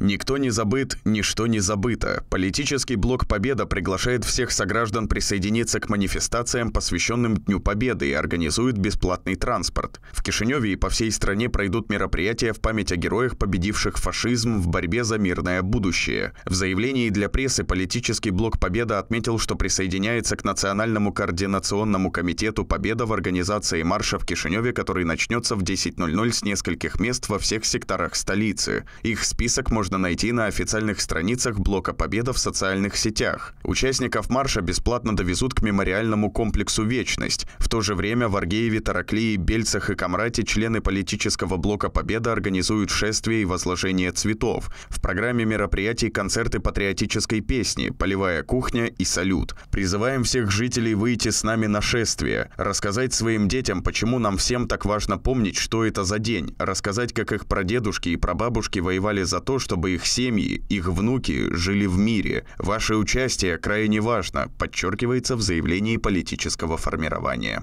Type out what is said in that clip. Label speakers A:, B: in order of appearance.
A: Никто не забыт, ничто не забыто. Политический блок «Победа» приглашает всех сограждан присоединиться к манифестациям, посвященным Дню Победы, и организует бесплатный транспорт. В Кишиневе и по всей стране пройдут мероприятия в память о героях, победивших фашизм в борьбе за мирное будущее. В заявлении для прессы политический блок «Победа» отметил, что присоединяется к Национальному координационному комитету «Победа» в организации марша в Кишиневе, который начнется в 10.00 с нескольких мест во всех секторах столицы. Их список можно можно найти на официальных страницах Блока Победа в социальных сетях. Участников марша бесплатно довезут к мемориальному комплексу «Вечность». В то же время в Аргееве, Тараклии, Бельцах и Камрате члены политического Блока Победа организуют шествие и возложение цветов. В программе мероприятий концерты патриотической песни, полевая кухня и салют. Призываем всех жителей выйти с нами на шествие, рассказать своим детям, почему нам всем так важно помнить, что это за день, рассказать, как их прадедушки и прабабушки воевали за то, чтобы чтобы их семьи, их внуки жили в мире. Ваше участие крайне важно, подчеркивается в заявлении политического формирования.